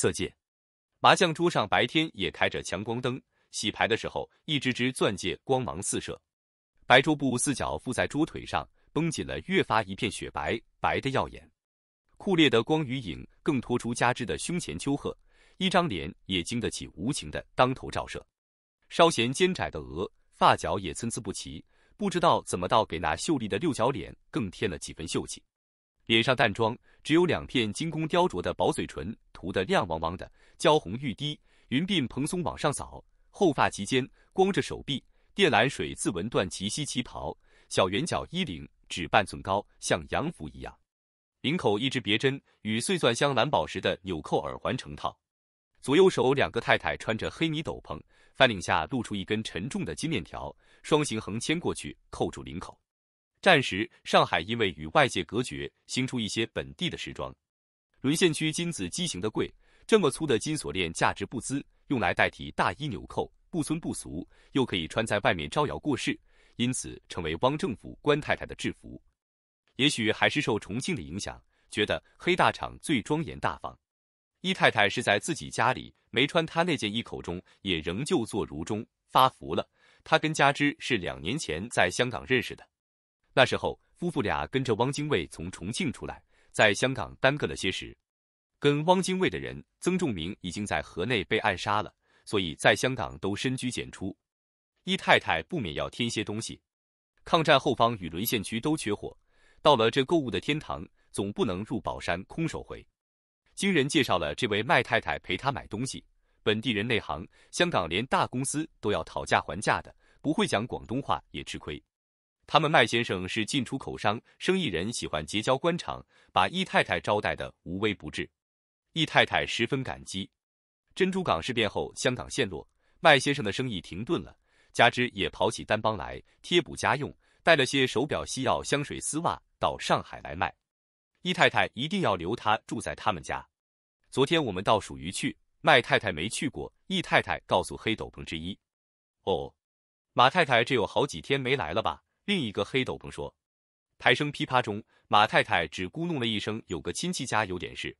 色戒，麻将桌上白天也开着强光灯，洗牌的时候，一只只钻戒光芒四射。白桌布四角附在桌腿上，绷紧了，越发一片雪白白的耀眼。酷烈的光与影更托出加之的胸前丘壑，一张脸也经得起无情的当头照射。稍嫌肩窄的额，发角也参差不齐，不知道怎么倒给那秀丽的六角脸更添了几分秀气。脸上淡妆，只有两片精工雕琢的薄嘴唇涂得亮汪汪的，娇红欲滴。云鬓蓬松往上扫，后发齐肩，光着手臂，靛蓝水渍纹缎齐膝旗袍，小圆角衣领只半寸高，像洋服一样。领口一只别针与碎钻镶蓝宝石的纽扣耳环成套。左右手两个太太穿着黑泥斗篷，翻领下露出一根沉重的金链条，双行横牵过去，扣住领口。战时，上海因为与外界隔绝，兴出一些本地的时装。沦陷区金子畸形的贵，这么粗的金锁链价值不资，用来代替大衣纽扣，不尊不俗，又可以穿在外面招摇过市，因此成为汪政府官太太的制服。也许还是受重庆的影响，觉得黑大厂最庄严大方。一太太是在自己家里没穿她那件衣，口中也仍旧坐如钟，发福了。她跟家之是两年前在香港认识的。那时候，夫妇俩跟着汪精卫从重庆出来，在香港耽搁了些时。跟汪精卫的人曾仲明已经在河内被暗杀了，所以在香港都深居简出。一太太不免要添些东西。抗战后方与沦陷区都缺货，到了这购物的天堂，总不能入宝山空手回。经人介绍了这位麦太太陪他买东西，本地人内行，香港连大公司都要讨价还价的，不会讲广东话也吃亏。他们麦先生是进出口商，生意人喜欢结交官场，把易太太招待的无微不至。易太太十分感激。珍珠港事变后，香港陷落，麦先生的生意停顿了，加之也跑起单帮来贴补家用，带了些手表、西药、香水、丝袜到上海来卖。易太太一定要留他住在他们家。昨天我们到蜀于去，麦太太没去过。易太太告诉黑斗篷之一：“哦，马太太这有好几天没来了吧？”另一个黑斗篷说：“抬声噼啪中，马太太只咕哝了一声，有个亲戚家有点事。”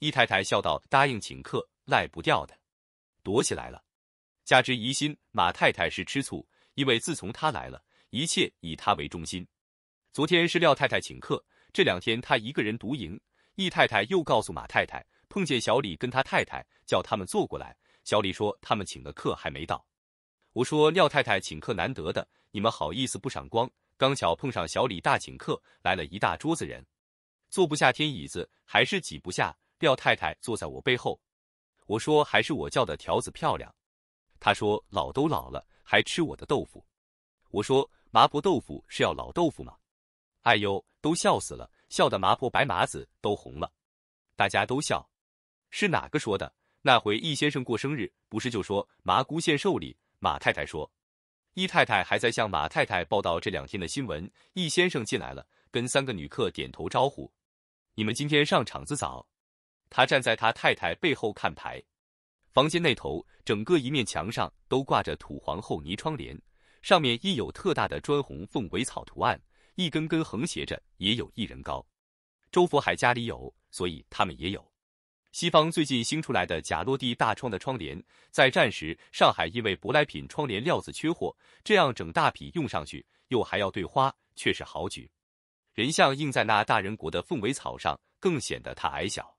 易太太笑道：“答应请客，赖不掉的，躲起来了。加之疑心马太太是吃醋，因为自从她来了，一切以她为中心。昨天是廖太太请客，这两天她一个人独营。易太太又告诉马太太，碰见小李跟她太太，叫他们坐过来。小李说他们请的客还没到。我说廖太太请客难得的。”你们好意思不赏光？刚巧碰上小李大请客，来了一大桌子人，坐不下，添椅子还是挤不下。廖太太坐在我背后，我说还是我叫的条子漂亮。他说老都老了，还吃我的豆腐。我说麻婆豆腐是要老豆腐吗？哎呦，都笑死了，笑的麻婆白麻子都红了。大家都笑，是哪个说的？那回易先生过生日，不是就说麻姑献寿礼？马太太说。易太太还在向马太太报道这两天的新闻。易先生进来了，跟三个女客点头招呼：“你们今天上场子早。”他站在他太太背后看牌。房间那头，整个一面墙上都挂着土黄厚泥窗帘，上面印有特大的砖红凤尾草图案，一根根横斜着，也有一人高。周佛海家里有，所以他们也有。西方最近新出来的假落地大窗的窗帘，在战时上海因为舶来品窗帘料子缺货，这样整大批用上去，又还要对花，却是好举。人像映在那大人国的凤尾草上，更显得他矮小。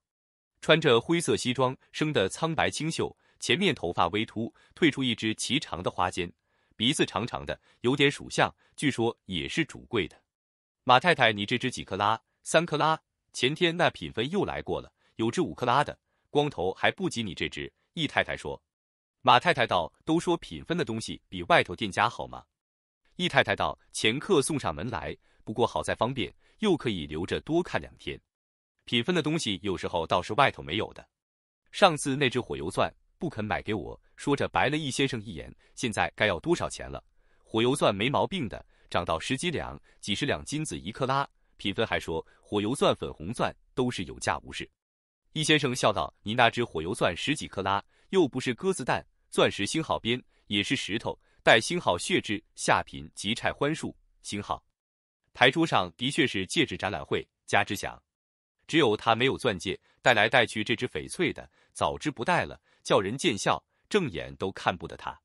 穿着灰色西装，生得苍白清秀，前面头发微秃，退出一只齐长的花尖，鼻子长长的，有点属相。据说也是主贵的马太太，你这只几克拉？三克拉。前天那品分又来过了。有只五克拉的，光头还不及你这只。易太太说，马太太道：“都说品分的东西比外头店家好吗？”易太太道：“前客送上门来，不过好在方便，又可以留着多看两天。品分的东西有时候倒是外头没有的。上次那只火油钻不肯买给我，说着白了易先生一眼。现在该要多少钱了？火油钻没毛病的，涨到十几两、几十两金子一克拉。品分还说火油钻、粉红钻都是有价无市。”易先生笑道：“你那只火油钻十几克拉，又不是鸽子蛋，钻石星号边也是石头，带星号血质下品级差欢数星号。台桌上的确是戒指展览会，加之奖，只有他没有钻戒，带来带去这只翡翠的，早知不带了，叫人见笑，正眼都看不得他。”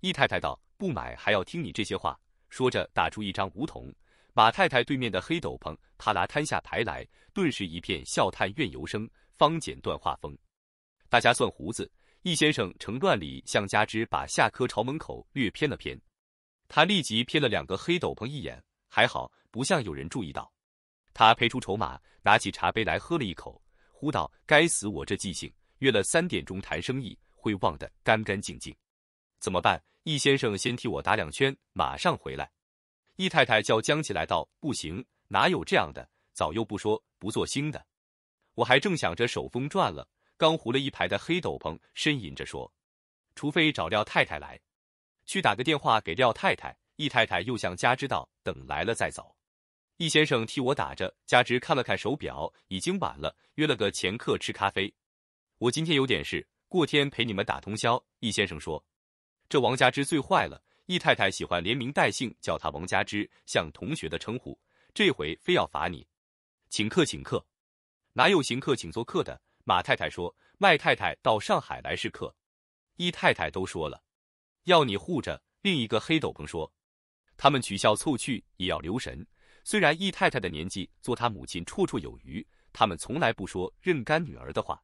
易太太道：“不买还要听你这些话。”说着打出一张梧桐。马太太对面的黑斗篷啪啦摊下牌来，顿时一片笑叹怨尤声。方剪断画风，大家算胡子。易先生乘乱里向家之把下磕朝门口略偏了偏，他立即瞥了两个黑斗篷一眼，还好不像有人注意到。他赔出筹码，拿起茶杯来喝了一口，呼道：“该死，我这记性，约了三点钟谈生意会忘得干干净净，怎么办？”易先生先替我打两圈，马上回来。易太太叫江起来道：“不行，哪有这样的？早又不说，不做新的。”我还正想着手风转了，刚糊了一排的黑斗篷，呻吟着说：“除非找廖太太来，去打个电话给廖太太。”易太太又向家知道：“等来了再走。”易先生替我打着，家之看了看手表，已经晚了，约了个前客吃咖啡。我今天有点事，过天陪你们打通宵。易先生说：“这王家之最坏了，易太太喜欢连名带姓叫他王家之，像同学的称呼。这回非要罚你，请客请客。”哪有行客请做客的？马太太说：“麦太太到上海来是客，易太太都说了，要你护着。”另一个黑斗篷说：“他们取笑凑趣也要留神。虽然易太太的年纪做她母亲绰绰有余，他们从来不说认干女儿的话。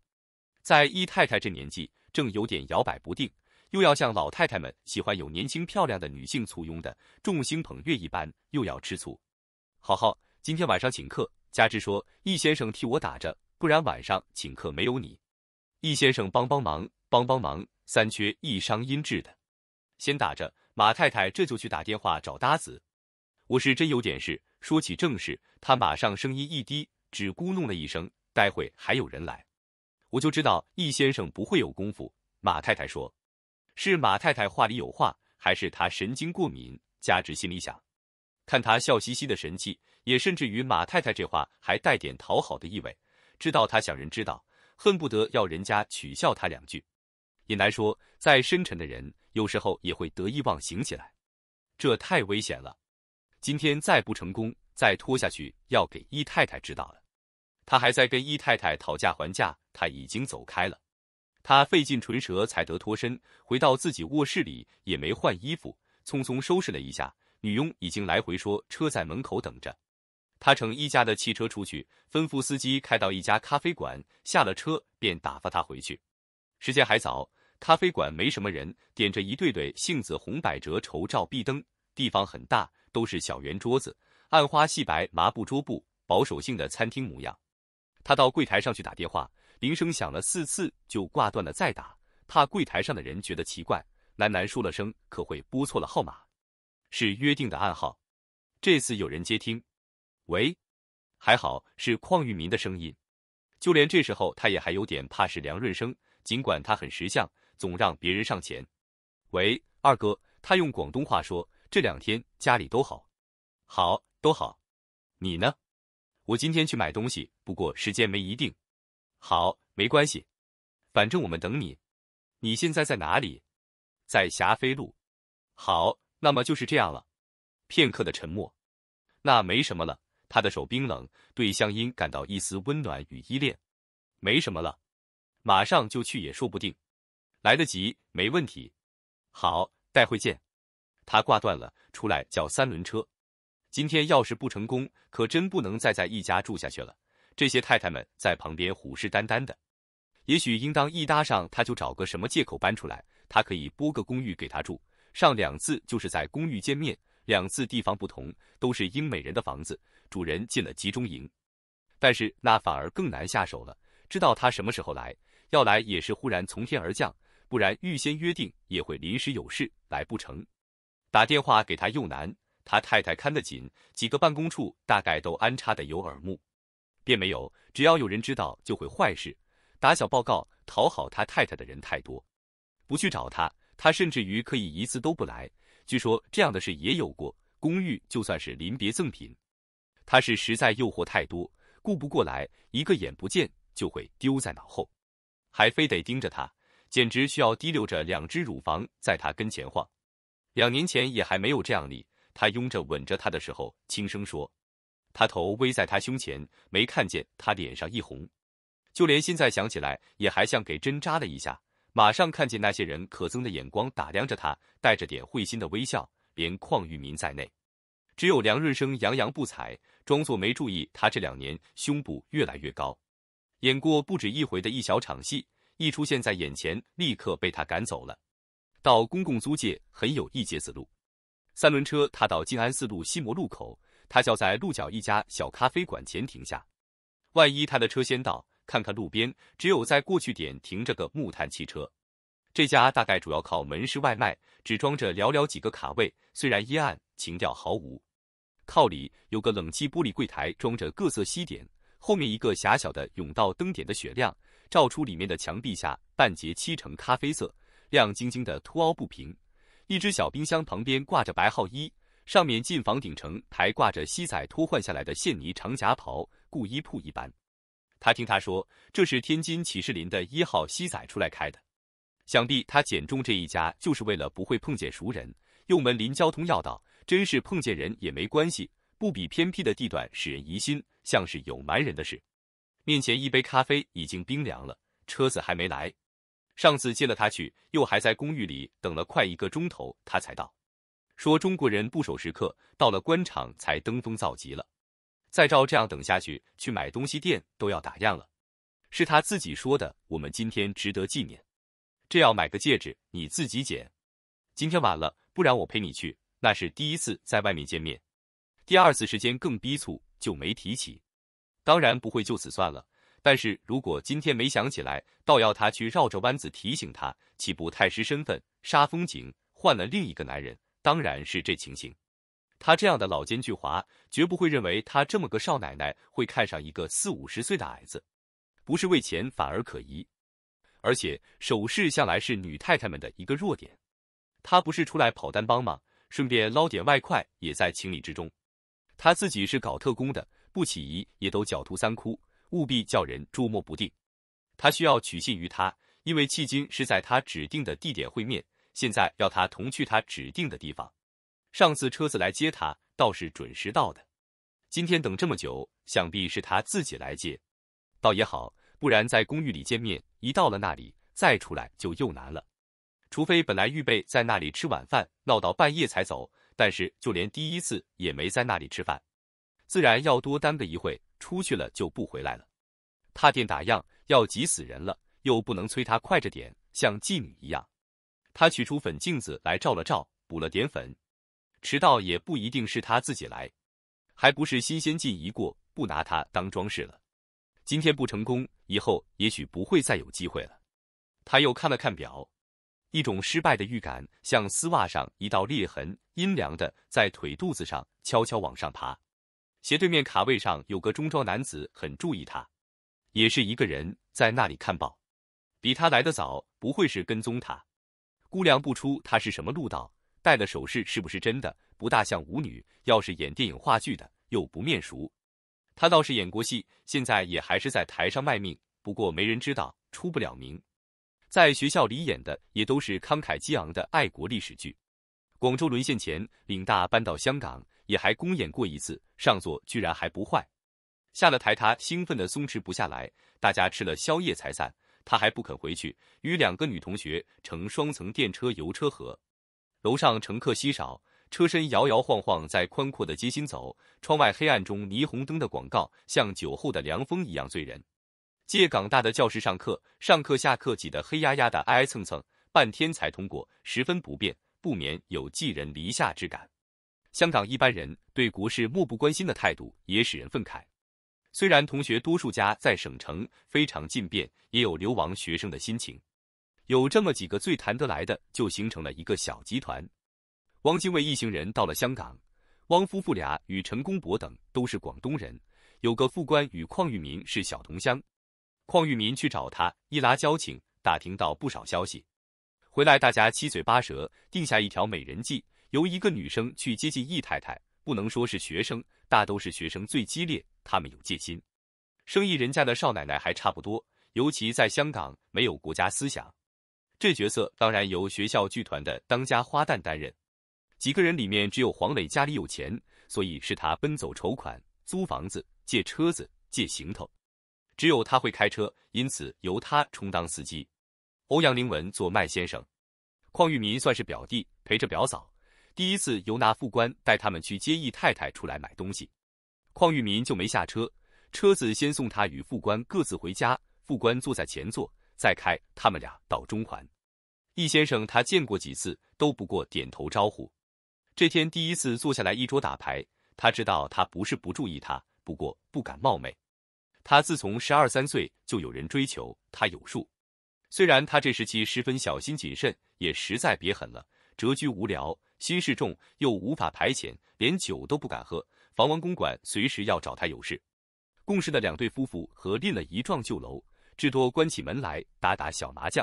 在易太太这年纪，正有点摇摆不定，又要像老太太们喜欢有年轻漂亮的女性簇拥的众星捧月一般，又要吃醋。好好，今天晚上请客。”加之说：“易先生替我打着，不然晚上请客没有你。”易先生帮帮忙，帮帮忙，三缺一，伤音质的。先打着，马太太这就去打电话找搭子。我是真有点事，说起正事，他马上声音一低，只咕哝了一声：“待会还有人来。”我就知道易先生不会有功夫。马太太说：“是马太太话里有话，还是他神经过敏？”加之心里想。看他笑嘻嘻的神气，也甚至于马太太这话还带点讨好的意味，知道他想人知道，恨不得要人家取笑他两句。也难说，再深沉的人有时候也会得意忘形起来，这太危险了。今天再不成功，再拖下去要给易太太知道了。他还在跟易太太讨价还价，他已经走开了。他费尽唇舌才得脱身，回到自己卧室里也没换衣服，匆匆收拾了一下。女佣已经来回说车在门口等着，他乘一家的汽车出去，吩咐司机开到一家咖啡馆，下了车便打发他回去。时间还早，咖啡馆没什么人，点着一对对杏子红百褶绸罩壁灯，地方很大，都是小圆桌子，暗花细白麻布桌布，保守性的餐厅模样。他到柜台上去打电话，铃声响了四次就挂断了，再打怕柜台上的人觉得奇怪，喃喃说了声可会拨错了号码。是约定的暗号，这次有人接听。喂，还好是邝玉民的声音。就连这时候，他也还有点怕是梁润生，尽管他很识相，总让别人上前。喂，二哥，他用广东话说：“这两天家里都好，好都好，你呢？我今天去买东西，不过时间没一定。好，没关系，反正我们等你。你现在在哪里？在霞飞路。好。”那么就是这样了。片刻的沉默，那没什么了。他的手冰冷，对乡音感到一丝温暖与依恋。没什么了，马上就去也说不定，来得及，没问题。好，待会见。他挂断了，出来叫三轮车。今天要是不成功，可真不能再在一家住下去了。这些太太们在旁边虎视眈眈的，也许应当一搭上，他就找个什么借口搬出来，他可以拨个公寓给他住。上两次就是在公寓见面，两次地方不同，都是英美人的房子，主人进了集中营，但是那反而更难下手了。知道他什么时候来，要来也是忽然从天而降，不然预先约定也会临时有事来不成。打电话给他又难，他太太看得紧，几个办公处大概都安插的有耳目，便没有，只要有人知道就会坏事，打小报告讨好他太太的人太多，不去找他。他甚至于可以一次都不来，据说这样的事也有过。公寓就算是临别赠品，他是实在诱惑太多，顾不过来，一个眼不见就会丢在脑后，还非得盯着他，简直需要滴溜着两只乳房在他跟前晃。两年前也还没有这样哩，他拥着吻着他的时候，轻声说，他头微在他胸前，没看见他脸上一红，就连现在想起来，也还像给针扎了一下。马上看见那些人可憎的眼光打量着他，带着点会心的微笑，连邝裕民在内，只有梁润生洋洋不睬，装作没注意。他这两年胸部越来越高，演过不止一回的一小场戏，一出现在眼前，立刻被他赶走了。到公共租界，很有一截子路，三轮车。踏到静安寺路西摩路口，他叫在路角一家小咖啡馆前停下。万一他的车先到。看看路边，只有在过去点停着个木炭汽车。这家大概主要靠门市外卖，只装着寥寥几个卡位。虽然阴暗，情调毫无。靠里有个冷气玻璃柜台，装着各色西点。后面一个狭小的甬道，灯点的雪亮，照出里面的墙壁下半截漆成咖啡色，亮晶晶的凸凹不平。一只小冰箱旁边挂着白号衣，上面进房顶成排挂着西仔脱换下来的线泥长夹袍，故衣铺一般。他听他说，这是天津启士林的一号西仔出来开的，想必他拣中这一家就是为了不会碰见熟人。右门临交通要道，真是碰见人也没关系，不比偏僻的地段使人疑心，像是有瞒人的事。面前一杯咖啡已经冰凉了，车子还没来。上次接了他去，又还在公寓里等了快一个钟头，他才到，说中国人不守时刻，到了官场才登峰造极了。再照这样等下去，去买东西店都要打烊了。是他自己说的，我们今天值得纪念。这要买个戒指，你自己捡。今天晚了，不然我陪你去。那是第一次在外面见面，第二次时间更逼促，就没提起。当然不会就此算了，但是如果今天没想起来，倒要他去绕着弯子提醒他，岂不太失身份、杀风景？换了另一个男人，当然是这情形。他这样的老奸巨猾，绝不会认为他这么个少奶奶会看上一个四五十岁的矮子，不是为钱反而可疑。而且首饰向来是女太太们的一个弱点。他不是出来跑单帮吗？顺便捞点外快也在情理之中。他自己是搞特工的，不起疑也都狡兔三窟，务必叫人捉摸不定。他需要取信于他，因为迄今是在他指定的地点会面，现在要他同去他指定的地方。上次车子来接他倒是准时到的，今天等这么久，想必是他自己来接，倒也好，不然在公寓里见面，一到了那里再出来就又难了。除非本来预备在那里吃晚饭，闹到半夜才走，但是就连第一次也没在那里吃饭，自然要多耽搁一会，出去了就不回来了。他店打烊要急死人了，又不能催他快着点，像妓女一样。他取出粉镜子来照了照，补了点粉。迟到也不一定是他自己来，还不是新鲜劲一过，不拿他当装饰了。今天不成功，以后也许不会再有机会了。他又看了看表，一种失败的预感像丝袜上一道裂痕，阴凉的在腿肚子上悄悄往上爬。斜对面卡位上有个中装男子，很注意他，也是一个人在那里看报。比他来的早，不会是跟踪他。估量不出他是什么路道。戴的首饰是不是真的？不大像舞女。要是演电影、话剧的，又不面熟。他倒是演过戏，现在也还是在台上卖命，不过没人知道，出不了名。在学校里演的也都是慷慨激昂的爱国历史剧。广州沦陷前，岭大搬到香港，也还公演过一次，上座居然还不坏。下了台，他兴奋的松弛不下来。大家吃了宵夜才散，他还不肯回去，与两个女同学乘双层电车游车河。楼上乘客稀少，车身摇摇晃晃，在宽阔的街心走。窗外黑暗中，霓虹灯的广告像酒后的凉风一样醉人。借港大的教室上课，上课下课挤得黑压压的，挨挨蹭蹭，半天才通过，十分不便，不免有寄人篱下之感。香港一般人对国事漠不关心的态度也使人愤慨。虽然同学多数家在省城，非常近便，也有流亡学生的心情。有这么几个最谈得来的，就形成了一个小集团。汪精卫一行人到了香港，汪夫妇俩与陈公博等都是广东人，有个副官与邝裕民是小同乡。邝裕民去找他，一拉交情，打听到不少消息。回来大家七嘴八舌，定下一条美人计，由一个女生去接近易太太。不能说是学生，大都是学生最激烈，他们有戒心。生意人家的少奶奶还差不多，尤其在香港没有国家思想。这角色当然由学校剧团的当家花旦担任。几个人里面只有黄磊家里有钱，所以是他奔走筹款、租房子、借车子、借行头。只有他会开车，因此由他充当司机。欧阳凌文做麦先生，邝玉民算是表弟，陪着表嫂。第一次由那副官带他们去接易太太出来买东西，邝玉民就没下车，车子先送他与副官各自回家。副官坐在前座。再开，他们俩到中环。易先生他见过几次，都不过点头招呼。这天第一次坐下来一桌打牌，他知道他不是不注意他，不过不敢冒昧。他自从十二三岁就有人追求，他有数。虽然他这时期十分小心谨慎，也实在别狠了。谪居无聊，心事重，又无法排遣，连酒都不敢喝。房王公馆随时要找他有事。共事的两对夫妇合赁了一幢旧楼。至多关起门来打打小麻将，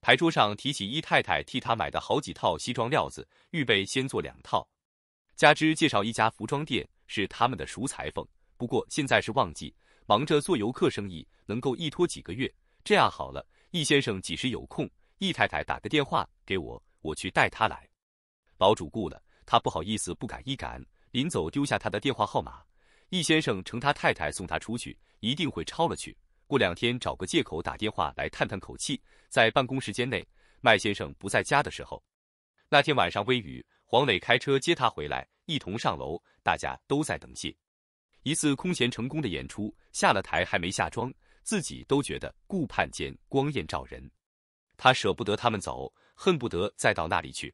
牌桌上提起易太太替他买的好几套西装料子，预备先做两套。加之介绍一家服装店是他们的熟裁缝，不过现在是旺季，忙着做游客生意，能够一拖几个月。这样好了，易先生几时有空，易太太打个电话给我，我去带他来。老主顾了，他不好意思不敢一赶。临走丢下他的电话号码。易先生乘他太太送他出去，一定会抄了去。过两天找个借口打电话来探探口气，在办公时间内，麦先生不在家的时候。那天晚上微雨，黄磊开车接他回来，一同上楼。大家都在等谢，一次空前成功的演出，下了台还没下妆，自己都觉得顾盼间光艳照人。他舍不得他们走，恨不得再到那里去。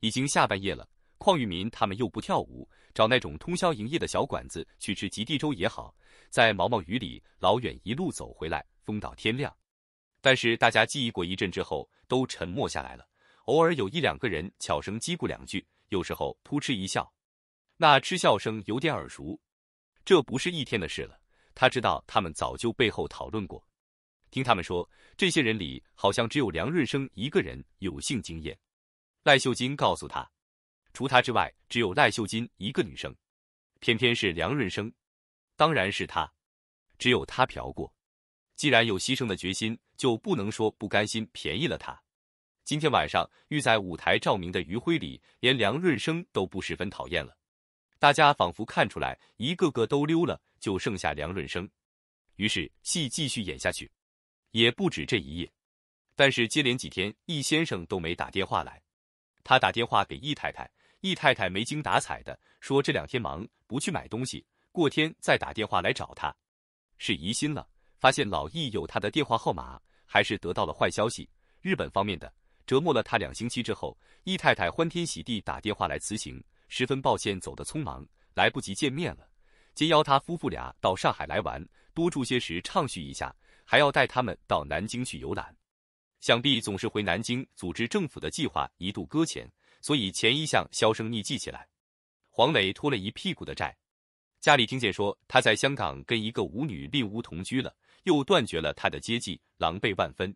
已经下半夜了。邝玉民他们又不跳舞，找那种通宵营业的小馆子去吃极地粥也好，在毛毛雨里老远一路走回来，风到天亮。但是大家记忆过一阵之后，都沉默下来了，偶尔有一两个人悄声嘀咕两句，有时候扑哧一笑，那嗤笑声有点耳熟。这不是一天的事了，他知道他们早就背后讨论过。听他们说，这些人里好像只有梁润生一个人有性经验。赖秀金告诉他。除他之外，只有赖秀金一个女生，偏偏是梁润生，当然是他，只有他嫖过。既然有牺牲的决心，就不能说不甘心便宜了他。今天晚上，玉在舞台照明的余晖里，连梁润生都不十分讨厌了。大家仿佛看出来，一个个都溜了，就剩下梁润生。于是戏继续演下去，也不止这一夜。但是接连几天，易先生都没打电话来，他打电话给易太太。易太太没精打采的说：“这两天忙，不去买东西，过天再打电话来找他。”是疑心了，发现老易有他的电话号码，还是得到了坏消息？日本方面的折磨了他两星期之后，易太太欢天喜地打电话来辞行，十分抱歉走得匆忙，来不及见面了，兼邀他夫妇俩到上海来玩，多住些时畅叙一下，还要带他们到南京去游览。想必总是回南京组织政府的计划一度搁浅。所以前一向销声匿迹起来，黄磊拖了一屁股的债，家里听见说他在香港跟一个舞女另屋同居了，又断绝了他的接济，狼狈万分。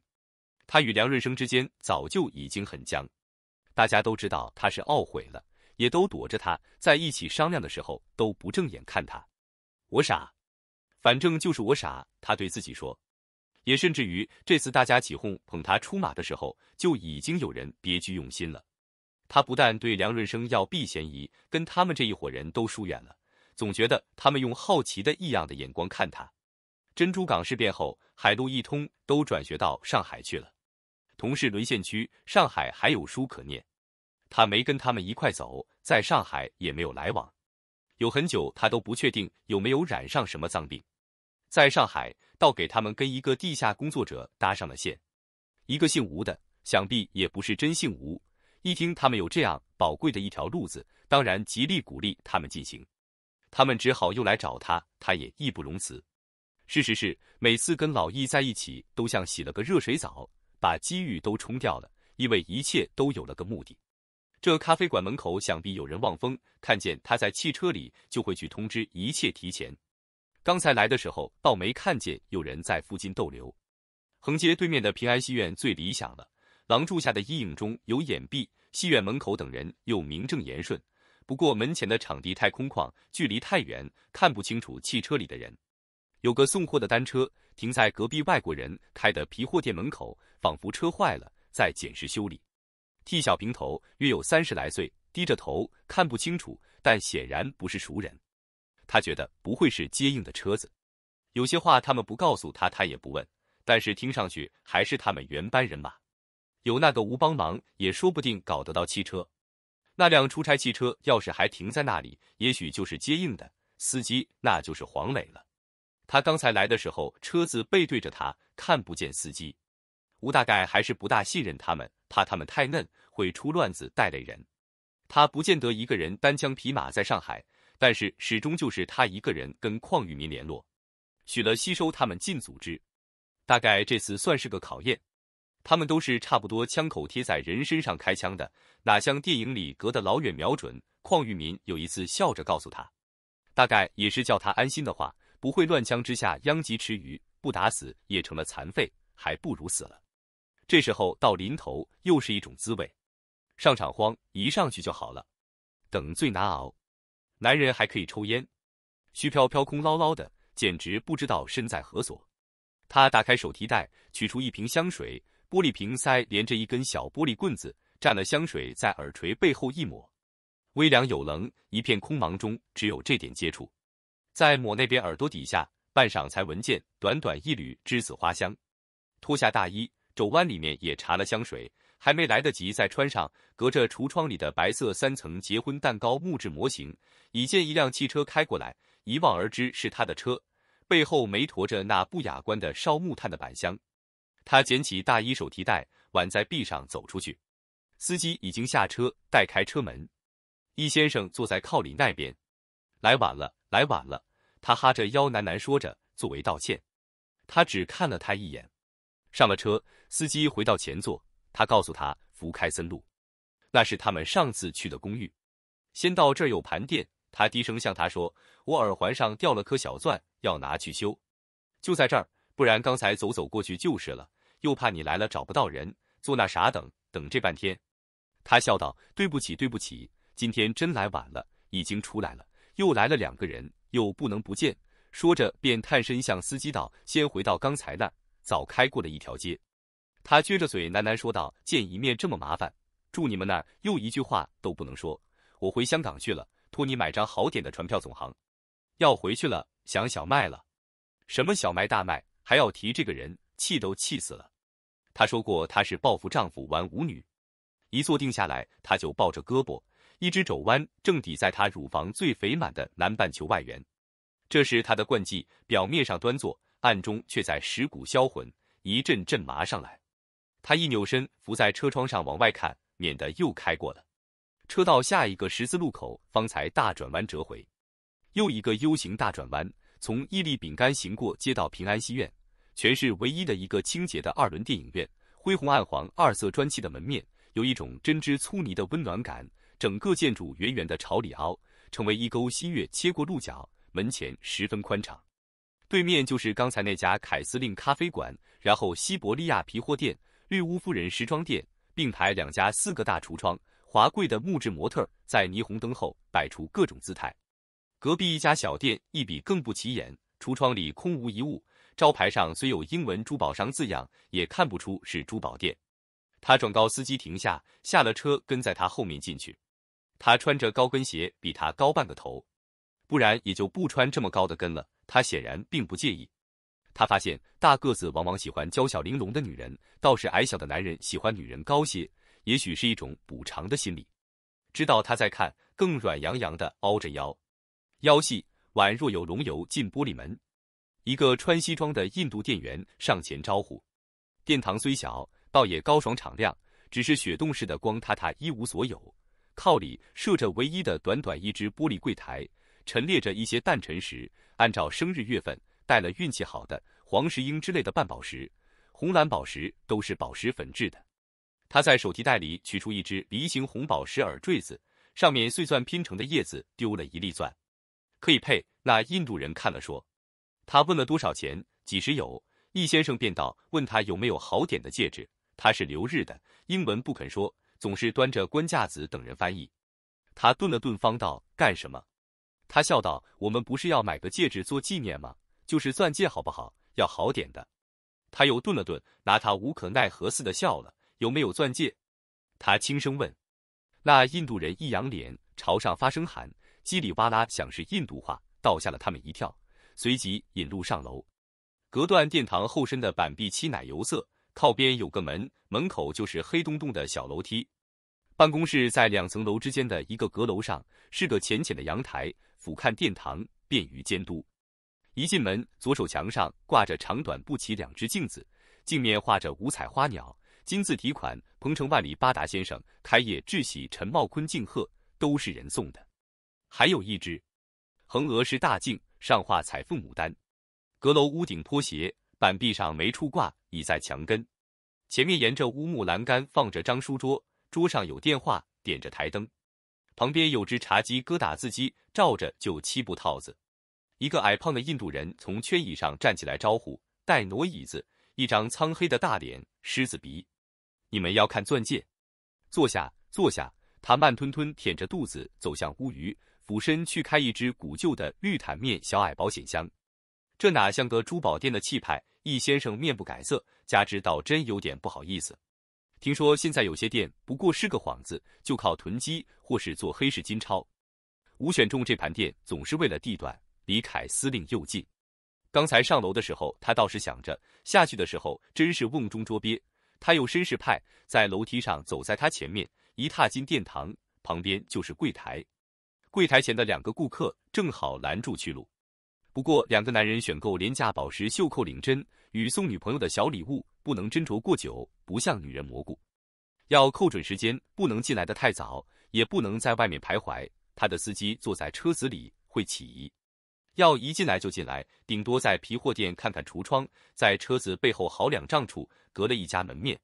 他与梁瑞生之间早就已经很僵，大家都知道他是懊悔了，也都躲着他，在一起商量的时候都不正眼看他。我傻，反正就是我傻，他对自己说。也甚至于这次大家起哄捧他出马的时候，就已经有人别具用心了。他不但对梁润生要避嫌疑，跟他们这一伙人都疏远了，总觉得他们用好奇的异样的眼光看他。珍珠港事变后，海陆一通都转学到上海去了。同是沦陷区，上海还有书可念。他没跟他们一块走，在上海也没有来往。有很久，他都不确定有没有染上什么脏病。在上海，倒给他们跟一个地下工作者搭上了线，一个姓吴的，想必也不是真姓吴。一听他们有这样宝贵的一条路子，当然极力鼓励他们进行。他们只好又来找他，他也义不容辞。事实是，每次跟老易在一起，都像洗了个热水澡，把机遇都冲掉了，因为一切都有了个目的。这咖啡馆门口想必有人望风，看见他在汽车里，就会去通知一切提前。刚才来的时候，倒没看见有人在附近逗留。横街对面的平安戏院最理想了。廊柱下的阴影中有掩蔽，戏院门口等人又名正言顺。不过门前的场地太空旷，距离太远，看不清楚汽车里的人。有个送货的单车停在隔壁外国人开的皮货店门口，仿佛车坏了在检视修理。剃小平头，约有三十来岁，低着头，看不清楚，但显然不是熟人。他觉得不会是接应的车子。有些话他们不告诉他，他也不问，但是听上去还是他们原班人马。有那个吴帮忙，也说不定搞得到汽车。那辆出差汽车要是还停在那里，也许就是接应的司机，那就是黄磊了。他刚才来的时候，车子背对着他，看不见司机。吴大概还是不大信任他们，怕他们太嫩会出乱子带累人。他不见得一个人单枪匹马在上海，但是始终就是他一个人跟邝玉民联络，许了吸收他们进组织。大概这次算是个考验。他们都是差不多枪口贴在人身上开枪的，哪像电影里隔得老远瞄准？邝裕民有一次笑着告诉他，大概也是叫他安心的话，不会乱枪之下殃及池鱼，不打死也成了残废，还不如死了。这时候到临头又是一种滋味，上场慌，一上去就好了，等最难熬。男人还可以抽烟，虚飘飘、空唠唠的，简直不知道身在何所。他打开手提袋，取出一瓶香水。玻璃瓶塞连着一根小玻璃棍子，蘸了香水，在耳垂背后一抹，微凉有棱，一片空茫中只有这点接触。再抹那边耳朵底下，半晌才闻见短短一缕栀子花香。脱下大衣，肘弯里面也擦了香水，还没来得及再穿上，隔着橱窗里的白色三层结婚蛋糕木质模型，已见一辆汽车开过来，一望而知是他的车，背后没驮着那不雅观的烧木炭的板箱。他捡起大衣手提袋，挽在臂上走出去。司机已经下车，待开车门。易先生坐在靠里那边。来晚了，来晚了。他哈着腰喃喃说着，作为道歉。他只看了他一眼。上了车，司机回到前座。他告诉他福开森路，那是他们上次去的公寓。先到这儿有盘店。他低声向他说：“我耳环上掉了颗小钻，要拿去修。”就在这儿。不然刚才走走过去就是了，又怕你来了找不到人，坐那傻等，等这半天。他笑道：“对不起，对不起，今天真来晚了，已经出来了，又来了两个人，又不能不见。”说着便探身向司机道：“先回到刚才那，早开过了一条街。”他撅着嘴喃喃说道：“见一面这么麻烦，住你们那又一句话都不能说，我回香港去了，托你买张好点的船票，总行。要回去了，想小麦了，什么小麦大麦。”还要提这个人，气都气死了。她说过她是报复丈夫玩舞女，一坐定下来，她就抱着胳膊，一只肘弯正抵在她乳房最肥满的南半球外缘，这是她的惯技。表面上端坐，暗中却在蚀骨销魂，一阵阵麻上来。她一扭身，伏在车窗上往外看，免得又开过了。车到下一个十字路口，方才大转弯折回，又一个 U 型大转弯，从伊利饼干行过，接到平安西苑。全市唯一的一个清洁的二轮电影院，灰红暗黄二色砖砌的门面，有一种针织粗呢的温暖感。整个建筑圆圆的朝里凹，成为一沟新月切过鹿角。门前十分宽敞，对面就是刚才那家凯司令咖啡馆，然后西伯利亚皮货店、绿屋夫人时装店并排两家，四个大橱窗，华贵的木质模特在霓虹灯后摆出各种姿态。隔壁一家小店，一笔更不起眼，橱窗里空无一物。招牌上虽有英文“珠宝商”字样，也看不出是珠宝店。他转告司机停下，下了车，跟在他后面进去。他穿着高跟鞋，比他高半个头，不然也就不穿这么高的跟了。他显然并不介意。他发现大个子往往喜欢娇小玲珑的女人，倒是矮小的男人喜欢女人高些，也许是一种补偿的心理。知道他在看，更软洋洋的凹着腰，腰细宛若有龙游进玻璃门。一个穿西装的印度店员上前招呼。殿堂虽小，倒也高爽敞亮，只是雪洞似的光塌塌，一无所有。靠里设着唯一的短短一只玻璃柜台，陈列着一些诞辰石，按照生日月份带了运气好的黄石英之类的半宝石，红蓝宝石都是宝石粉质的。他在手提袋里取出一只梨形红宝石耳坠子，上面碎钻拼成的叶子丢了一粒钻，可以配。那印度人看了说。他问了多少钱，几时有？易先生便道，问他有没有好点的戒指。他是留日的，英文不肯说，总是端着官架子等人翻译。他顿了顿，方道：“干什么？”他笑道：“我们不是要买个戒指做纪念吗？就是钻戒好不好？要好点的。”他又顿了顿，拿他无可奈何似的笑了。有没有钻戒？他轻声问。那印度人一扬脸，朝上发声喊，叽里哇啦，响是印度话，倒吓了他们一跳。随即引路上楼，隔断殿堂后身的板壁漆奶油色，靠边有个门，门口就是黑洞洞的小楼梯。办公室在两层楼之间的一个阁楼上，是个浅浅的阳台，俯瞰殿堂，便于监督。一进门，左手墙上挂着长短不齐两只镜子，镜面画着五彩花鸟，金字题款“鹏程万里”，八达先生开业致喜，陈茂坤敬贺，都是人送的。还有一只横额是大镜。上画彩凤牡丹，阁楼屋顶坡斜，板壁上没处挂，倚在墙根。前面沿着乌木栏杆放着张书桌，桌上有电话，点着台灯，旁边有只茶几搁打字机，照着就七步套子。一个矮胖的印度人从圈椅上站起来招呼：“带挪椅子。”一张苍黑的大脸，狮子鼻。你们要看钻戒？坐下，坐下。他慢吞吞舔着肚子走向乌鱼，俯身去开一只古旧的绿毯面小矮保险箱，这哪像个珠宝店的气派？易先生面不改色，加之倒真有点不好意思。听说现在有些店不过是个幌子，就靠囤积或是做黑市金钞。吴选中这盘店，总是为了地段，离凯司令又近。刚才上楼的时候，他倒是想着下去的时候，真是瓮中捉鳖。他又绅士派，在楼梯上走在他前面，一踏进殿堂，旁边就是柜台。柜台前的两个顾客正好拦住去路，不过两个男人选购廉价宝石袖扣、领针与送女朋友的小礼物，不能斟酌过久，不像女人蘑菇，要扣准时间，不能进来的太早，也不能在外面徘徊。他的司机坐在车子里会起疑，要一进来就进来，顶多在皮货店看看橱窗，在车子背后好两丈处隔了一家门面。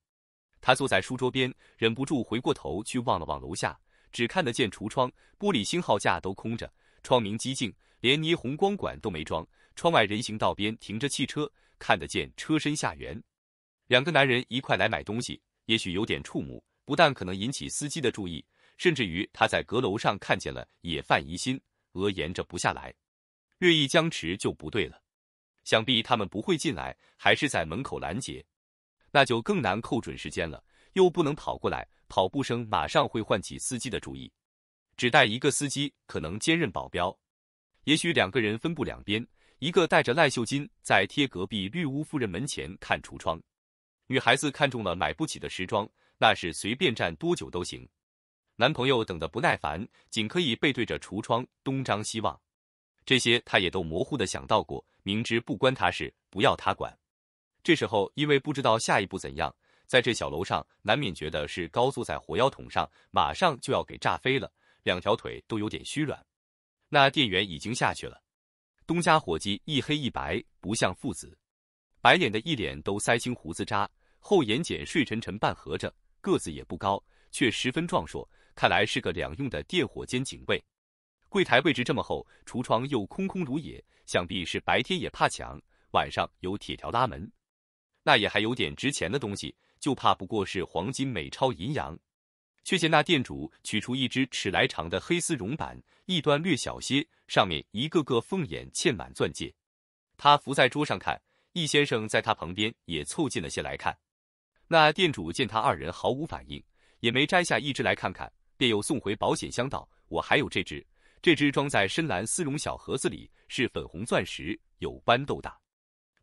他坐在书桌边，忍不住回过头去望了望楼下。只看得见橱窗玻璃，星号架都空着，窗明几净，连霓虹光管都没装。窗外人行道边停着汽车，看得见车身下缘。两个男人一块来买东西，也许有点触目，不但可能引起司机的注意，甚至于他在阁楼上看见了也犯疑心。鹅沿着不下来，略一僵持就不对了。想必他们不会进来，还是在门口拦截，那就更难扣准时间了，又不能跑过来。跑步声马上会唤起司机的注意，只带一个司机可能兼任保镖，也许两个人分布两边，一个带着赖秀金在贴隔壁绿屋夫人门前看橱窗，女孩子看中了买不起的时装，那是随便站多久都行。男朋友等的不耐烦，仅可以背对着橱窗东张西望，这些他也都模糊的想到过，明知不关他事，不要他管。这时候因为不知道下一步怎样。在这小楼上，难免觉得是高坐在火药桶上，马上就要给炸飞了，两条腿都有点虚软。那店员已经下去了，东家伙计一黑一白，不像父子。白脸的一脸都塞青胡子渣，厚眼睑睡沉沉半合着，个子也不高，却十分壮硕，看来是个两用的电火间警卫。柜台位置这么厚，橱窗又空空如也，想必是白天也怕抢，晚上有铁条拉门。那也还有点值钱的东西。就怕不过是黄金、美钞、银洋，却见那店主取出一只尺来长的黑丝绒板，一端略小些，上面一个个凤眼嵌满钻戒。他伏在桌上看，易先生在他旁边也凑近了些来看。那店主见他二人毫无反应，也没摘下一只来看看，便又送回保险箱道：“我还有这只，这只装在深蓝丝绒小盒子里，是粉红钻石，有豌豆大。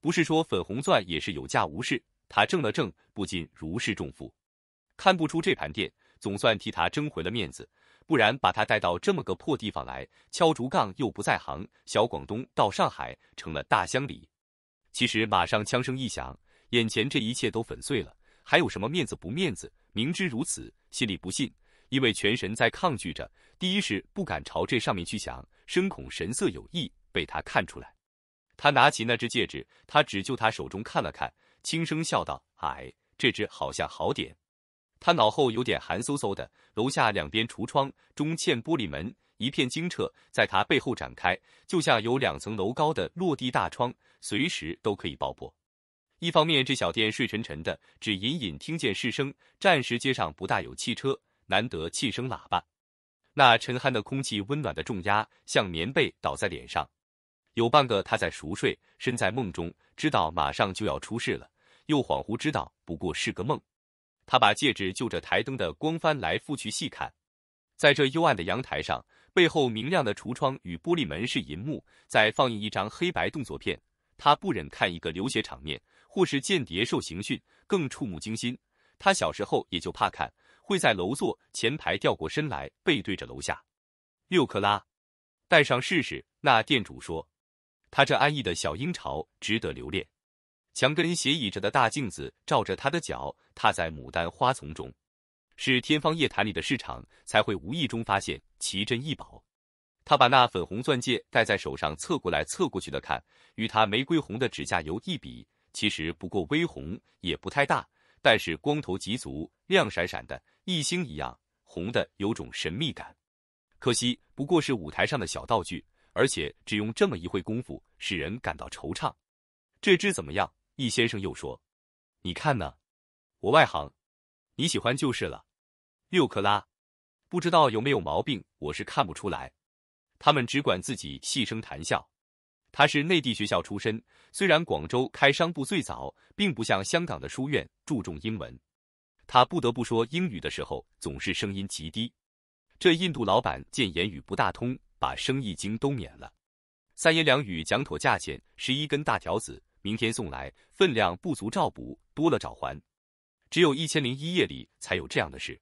不是说粉红钻也是有价无市？”他怔了怔，不禁如释重负。看不出这盘店总算替他争回了面子。不然把他带到这么个破地方来，敲竹杠又不在行。小广东到上海成了大乡里。其实马上枪声一响，眼前这一切都粉碎了。还有什么面子不面子？明知如此，心里不信，因为全神在抗拒着。第一是不敢朝这上面去想，深恐神色有异被他看出来。他拿起那只戒指，他只就他手中看了看。轻声笑道：“哎，这只好像好点。”他脑后有点寒飕飕的。楼下两边橱窗中嵌玻璃门，一片清澈，在他背后展开，就像有两层楼高的落地大窗，随时都可以爆破。一方面，这小店睡沉沉的，只隐隐听见市声。暂时街上不大有汽车，难得气声喇叭。那沉酣的空气，温暖的重压，像棉被倒在脸上。有半个他在熟睡，身在梦中，知道马上就要出事了。又恍惚知道，不过是个梦。他把戒指就着台灯的光翻来覆去细看，在这幽暗的阳台上，背后明亮的橱窗与玻璃门是银幕，在放映一张黑白动作片。他不忍看一个流血场面，或是间谍受刑讯，更触目惊心。他小时候也就怕看，会在楼座前排掉过身来，背对着楼下。六克拉，戴上试试。那店主说：“他这安逸的小鹰巢值得留恋。”墙根斜倚着的大镜子照着他的脚，踏在牡丹花丛中，是天方夜谭里的市场才会无意中发现奇珍异宝。他把那粉红钻戒戴在手上，侧过来侧过去的看，与他玫瑰红的指甲油一比，其实不过微红，也不太大，但是光头极足，亮闪闪的，一星一样红的有种神秘感。可惜不过是舞台上的小道具，而且只用这么一会功夫，使人感到惆怅。这只怎么样？易先生又说：“你看呢？我外行，你喜欢就是了。六克拉，不知道有没有毛病，我是看不出来。他们只管自己细声谈笑。他是内地学校出身，虽然广州开商部最早，并不像香港的书院注重英文。他不得不说英语的时候，总是声音极低。这印度老板见言语不大通，把生意经都免了，三言两语讲妥价钱，十一根大条子。”明天送来，分量不足照补，多了找还。只有一千零一夜里才有这样的事，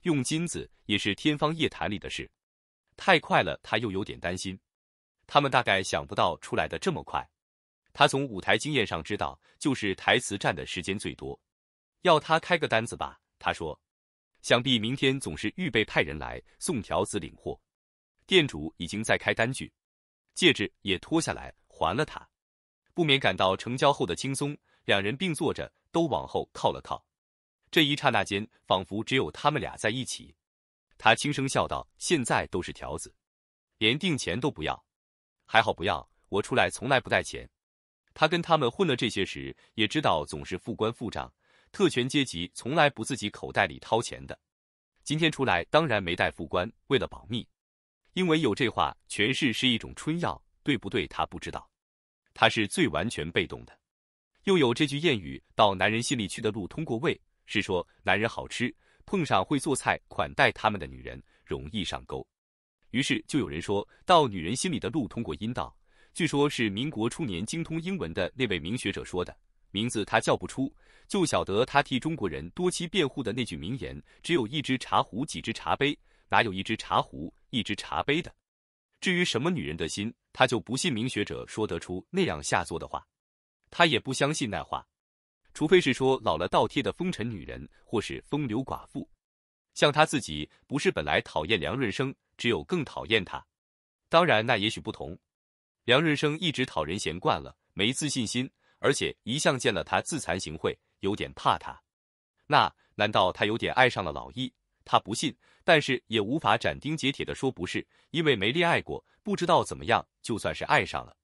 用金子也是天方夜谭里的事。太快了，他又有点担心。他们大概想不到出来的这么快。他从舞台经验上知道，就是台词占的时间最多。要他开个单子吧，他说，想必明天总是预备派人来送条子领货。店主已经在开单据，戒指也脱下来还了他。不免感到成交后的轻松，两人并坐着，都往后靠了靠。这一刹那间，仿佛只有他们俩在一起。他轻声笑道：“现在都是条子，连定钱都不要。还好不要，我出来从来不带钱。他跟他们混了这些时，也知道总是副官付账，特权阶级从来不自己口袋里掏钱的。今天出来当然没带副官，为了保密。因为有这话，权势是一种春药，对不对？他不知道。”他是最完全被动的。又有这句谚语，到男人心里去的路通过胃，是说男人好吃，碰上会做菜款待他们的女人容易上钩。于是就有人说到女人心里的路通过阴道，据说是民国初年精通英文的那位名学者说的，名字他叫不出，就晓得他替中国人多妻辩护的那句名言：只有一只茶壶，几只茶杯，哪有一只茶壶，一只茶杯的。至于什么女人的心，他就不信明学者说得出那样下作的话，他也不相信那话，除非是说老了倒贴的风尘女人或是风流寡妇，像他自己不是本来讨厌梁润生，只有更讨厌他。当然那也许不同，梁润生一直讨人嫌惯了，没自信心，而且一向见了他自惭形秽，有点怕他。那难道他有点爱上了老易？他不信。但是也无法斩钉截铁地说不是，因为没恋爱过，不知道怎么样。就算是爱上了，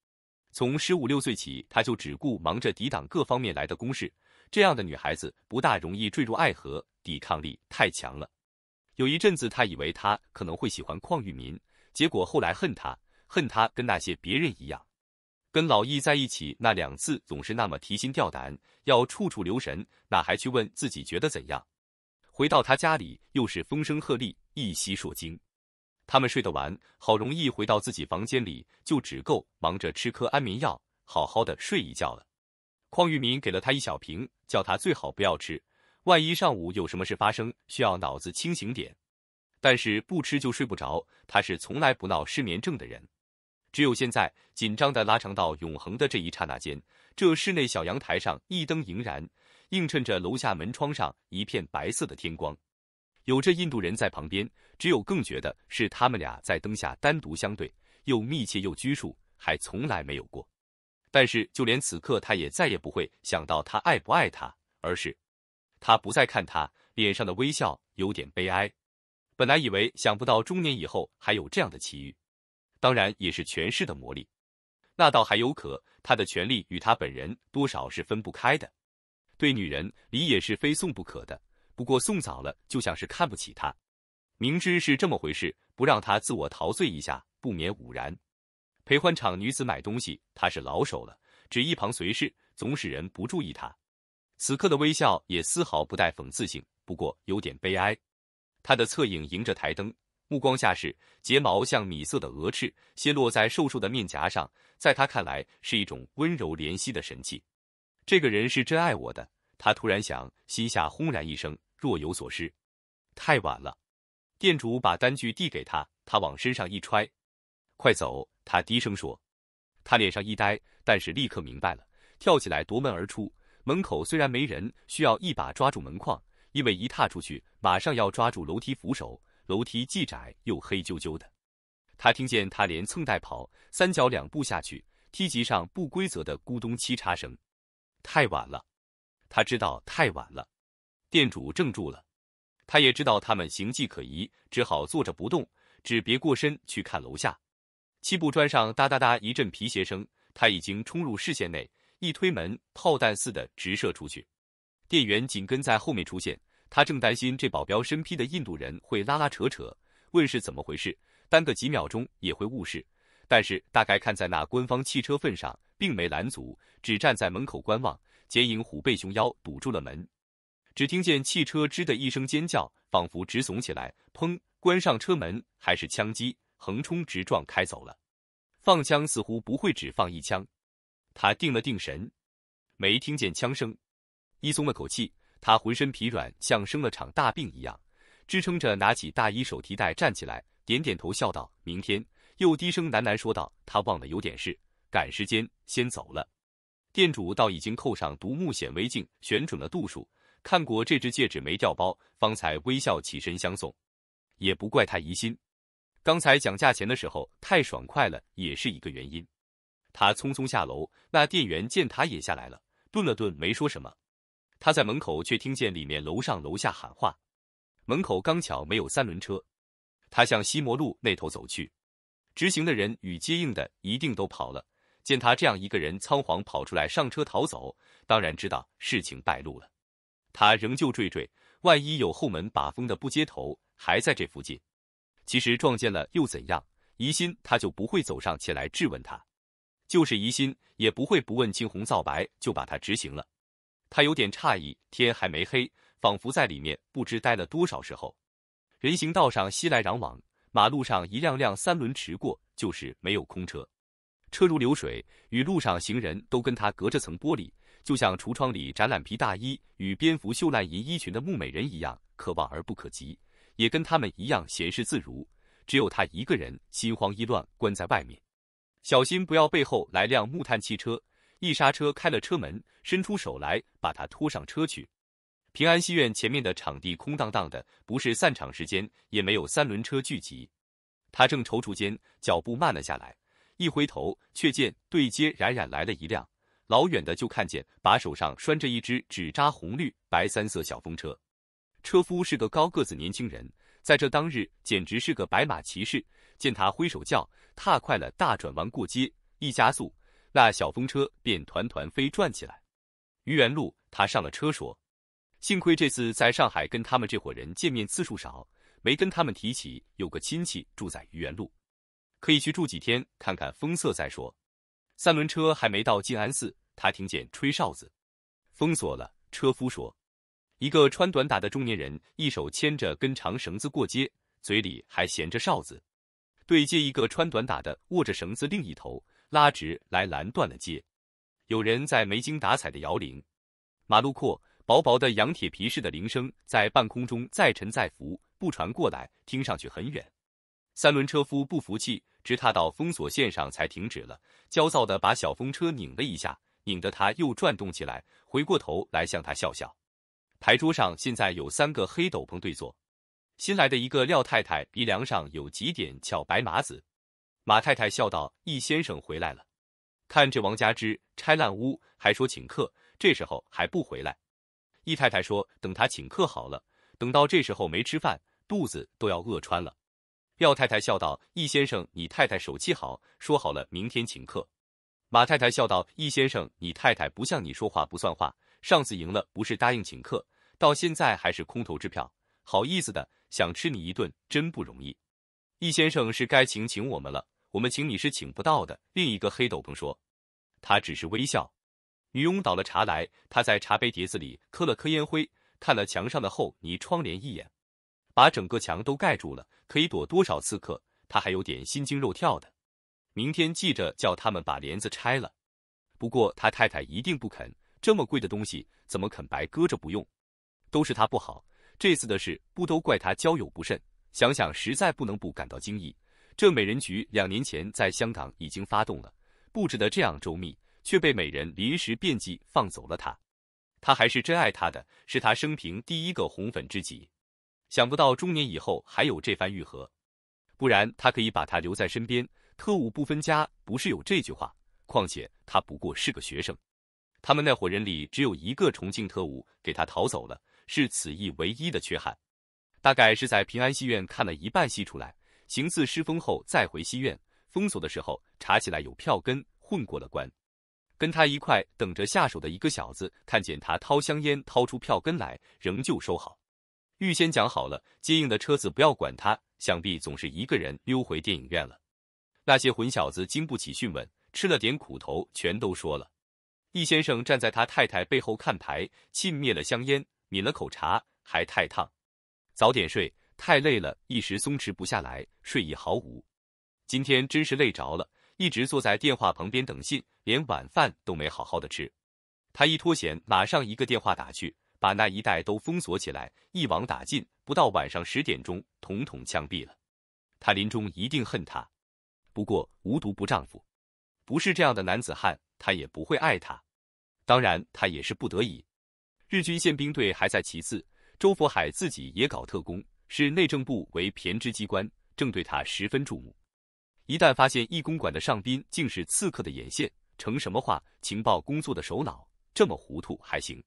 从十五六岁起，他就只顾忙着抵挡各方面来的攻势。这样的女孩子不大容易坠入爱河，抵抗力太强了。有一阵子，他以为他可能会喜欢邝玉民，结果后来恨他，恨他跟那些别人一样。跟老易在一起那两次，总是那么提心吊胆，要处处留神，哪还去问自己觉得怎样？回到他家里，又是风声鹤唳，一夕烁惊。他们睡得晚，好容易回到自己房间里，就只够忙着吃颗安眠药，好好的睡一觉了。邝玉民给了他一小瓶，叫他最好不要吃，万一上午有什么事发生，需要脑子清醒点。但是不吃就睡不着，他是从来不闹失眠症的人，只有现在紧张的拉长到永恒的这一刹那间，这室内小阳台上一灯莹然。映衬着楼下门窗上一片白色的天光，有这印度人在旁边，只有更觉得是他们俩在灯下单独相对，又密切又拘束，还从来没有过。但是就连此刻，他也再也不会想到他爱不爱他，而是他不再看他脸上的微笑，有点悲哀。本来以为想不到中年以后还有这样的奇遇，当然也是权势的魔力。那倒还有可，他的权力与他本人多少是分不开的。对女人礼也是非送不可的，不过送早了就像是看不起她。明知是这么回事，不让她自我陶醉一下，不免捂然。陪欢场女子买东西，她是老手了，只一旁随侍，总使人不注意她。此刻的微笑也丝毫不带讽刺性，不过有点悲哀。她的侧影迎着台灯，目光下是睫毛像米色的鹅翅，斜落在瘦瘦的面颊上，在她看来是一种温柔怜惜的神气。这个人是真爱我的，他突然想，心下轰然一声，若有所失。太晚了，店主把单据递给他，他往身上一揣。快走，他低声说。他脸上一呆，但是立刻明白了，跳起来夺门而出。门口虽然没人，需要一把抓住门框，因为一踏出去，马上要抓住楼梯扶手。楼梯既窄又黑啾啾的。他听见他连蹭带跑，三脚两步下去，梯级上不规则的咕咚七叉声。太晚了，他知道太晚了。店主怔住了，他也知道他们行迹可疑，只好坐着不动，只别过身去看楼下。七步砖上哒哒哒一阵皮鞋声，他已经冲入视线内，一推门，炮弹似的直射出去。店员紧跟在后面出现，他正担心这保镖身披的印度人会拉拉扯扯，问是怎么回事，耽搁几秒钟也会误事。但是大概看在那官方汽车份上，并没拦阻，只站在门口观望。剪影虎背熊腰，堵住了门。只听见汽车“吱”的一声尖叫，仿佛直耸起来。砰！关上车门，还是枪击，横冲直撞开走了。放枪似乎不会只放一枪。他定了定神，没听见枪声，一松了口气。他浑身疲软，像生了场大病一样，支撑着拿起大衣手提袋站起来，点点头，笑道：“明天。”又低声喃喃说道：“他忘了有点事，赶时间，先走了。”店主倒已经扣上独木显微镜，选准了度数，看过这只戒指没掉包，方才微笑起身相送。也不怪他疑心，刚才讲价钱的时候太爽快了，也是一个原因。他匆匆下楼，那店员见他也下来了，顿了顿没说什么。他在门口却听见里面楼上楼下喊话，门口刚巧没有三轮车，他向西摩路那头走去。执行的人与接应的一定都跑了。见他这样一个人仓皇跑出来上车逃走，当然知道事情败露了。他仍旧惴惴，万一有后门把风的不接头，还在这附近。其实撞见了又怎样？疑心他就不会走上前来质问他，就是疑心也不会不问青红皂白就把他执行了。他有点诧异，天还没黑，仿佛在里面不知待了多少时候。人行道上熙来攘往。马路上一辆辆三轮驰过，就是没有空车。车如流水，与路上行人都跟他隔着层玻璃，就像橱窗里展览皮大衣与蝙蝠绣烂银衣裙的木美人一样可望而不可及，也跟他们一样闲适自如。只有他一个人心慌意乱，关在外面。小心，不要背后来辆木炭汽车，一刹车开了车门，伸出手来把他拖上车去。平安戏院前面的场地空荡荡的，不是散场时间，也没有三轮车聚集。他正踌躇间，脚步慢了下来，一回头却见对街冉冉来了一辆，老远的就看见把手上拴着一只纸扎红绿白三色小风车，车夫是个高个子年轻人，在这当日简直是个白马骑士。见他挥手叫，踏快了大转弯过街，一加速，那小风车便团团飞转起来。于园路，他上了车说。幸亏这次在上海跟他们这伙人见面次数少，没跟他们提起有个亲戚住在愚园路，可以去住几天看看风色再说。三轮车还没到静安寺，他听见吹哨子，封锁了。车夫说，一个穿短打的中年人，一手牵着根长绳子过街，嘴里还衔着哨子。对接一个穿短打的握着绳子另一头拉直来拦断了街。有人在没精打采的摇铃，马路阔。薄薄的羊铁皮似的铃声在半空中再沉再浮，不传过来，听上去很远。三轮车夫不服气，直踏到封锁线上才停止了，焦躁的把小风车拧了一下，拧得他又转动起来。回过头来向他笑笑。牌桌上现在有三个黑斗篷对坐，新来的一个廖太太鼻梁上有几点翘白麻子。马太太笑道：“易先生回来了，看这王家之拆烂屋，还说请客，这时候还不回来。”易太太说：“等他请客好了，等到这时候没吃饭，肚子都要饿穿了。”廖太太笑道：“易先生，你太太手气好，说好了明天请客。”马太太笑道：“易先生，你太太不像你说话不算话，上次赢了不是答应请客，到现在还是空头支票，好意思的，想吃你一顿真不容易。易先生是该请请我们了，我们请你是请不到的。”另一个黑斗篷说：“他只是微笑。”女佣倒了茶来，她在茶杯碟子里磕了磕烟灰，看了墙上的厚泥窗帘一眼，把整个墙都盖住了，可以躲多少刺客？她还有点心惊肉跳的。明天记着叫他们把帘子拆了，不过他太太一定不肯，这么贵的东西怎么肯白搁着不用？都是他不好，这次的事不都怪他交友不慎？想想实在不能不感到惊异，这美人局两年前在香港已经发动了，布置的这样周密。却被美人临时变计放走了他，他还是真爱他的是他生平第一个红粉知己，想不到中年以后还有这番愈合，不然他可以把他留在身边。特务不分家不是有这句话，况且他不过是个学生，他们那伙人里只有一个重庆特务给他逃走了，是此役唯一的缺憾。大概是在平安戏院看了一半戏出来，行刺失风后再回戏院封锁的时候查起来有票根混过了关。跟他一块等着下手的一个小子，看见他掏香烟，掏出票根来，仍旧收好。预先讲好了，接应的车子不要管他，想必总是一个人溜回电影院了。那些混小子经不起讯问，吃了点苦头，全都说了。易先生站在他太太背后看牌，揿灭了香烟，抿了口茶，还太烫。早点睡，太累了，一时松弛不下来，睡意毫无。今天真是累着了。一直坐在电话旁边等信，连晚饭都没好好的吃。他一脱险，马上一个电话打去，把那一带都封锁起来，一网打尽。不到晚上十点钟，统统枪毙了。他临终一定恨他。不过无毒不丈夫，不是这样的男子汉，他也不会爱他。当然，他也是不得已。日军宪兵队还在其次，周佛海自己也搞特工，是内政部为偏执机关，正对他十分注目。一旦发现易公馆的上宾竟是刺客的眼线，成什么话？情报工作的首脑这么糊涂还行？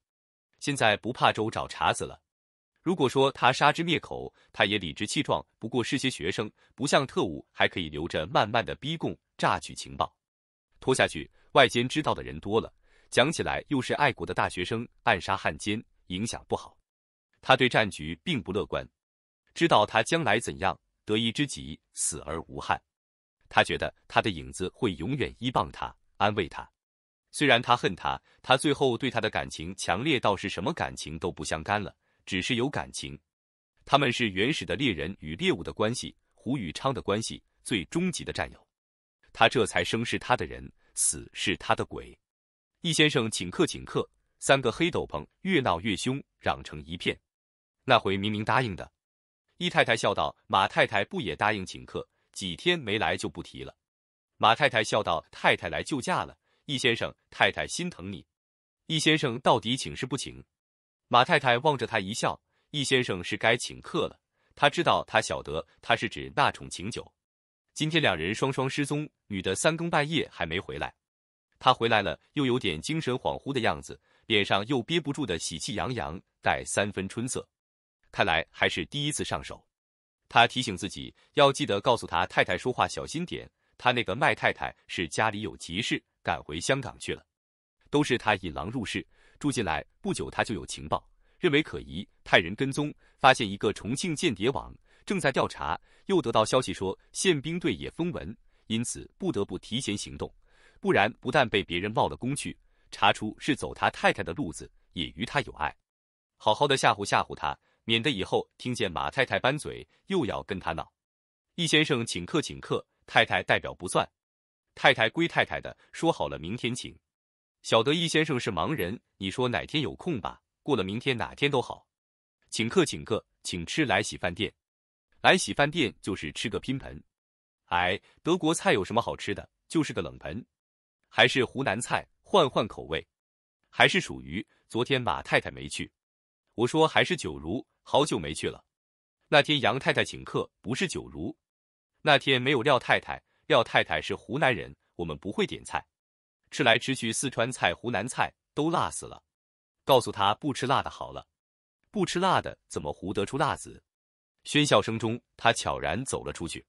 现在不怕周找茬子了。如果说他杀之灭口，他也理直气壮。不过是些学生，不像特务，还可以留着慢慢的逼供，榨取情报。拖下去，外间知道的人多了，讲起来又是爱国的大学生暗杀汉奸，影响不好。他对战局并不乐观，知道他将来怎样，得意之极，死而无憾。他觉得他的影子会永远依傍他，安慰他。虽然他恨他，他最后对他的感情强烈到是什么感情都不相干了，只是有感情。他们是原始的猎人与猎物的关系，胡与昌的关系，最终极的战友。他这才生是他的人，死是他的鬼。易先生请客，请客。三个黑斗篷越闹越凶，嚷成一片。那回明明答应的，易太太笑道：“马太太不也答应请客？”几天没来就不提了。马太太笑道：“太太来救驾了，易先生，太太心疼你。易先生到底请是不请？”马太太望着他一笑：“易先生是该请客了。他知道，他晓得，他是指那种请酒。今天两人双双失踪，女的三更半夜还没回来，他回来了又有点精神恍惚的样子，脸上又憋不住的喜气洋洋，带三分春色，看来还是第一次上手。”他提醒自己要记得告诉他太太说话小心点，他那个麦太太是家里有急事赶回香港去了，都是他引狼入室，住进来不久他就有情报认为可疑，派人跟踪发现一个重庆间谍网正在调查，又得到消息说宪兵队也封闻，因此不得不提前行动，不然不但被别人冒了工去查出是走他太太的路子，也与他有爱，好好的吓唬吓唬他。免得以后听见马太太拌嘴，又要跟他闹。易先生请客，请客，太太代表不算，太太归太太的。说好了，明天请。晓得易先生是盲人，你说哪天有空吧？过了明天，哪天都好。请客，请客，请吃来喜饭店。来喜饭店就是吃个拼盆。哎，德国菜有什么好吃的？就是个冷盆。还是湖南菜，换换口味。还是属于昨天马太太没去。我说还是九如。好久没去了。那天杨太太请客，不是酒如。那天没有廖太太，廖太太是湖南人，我们不会点菜，吃来吃去四川菜、湖南菜都辣死了。告诉他不吃辣的好了，不吃辣的怎么胡得出辣子？喧笑声中，他悄然走了出去。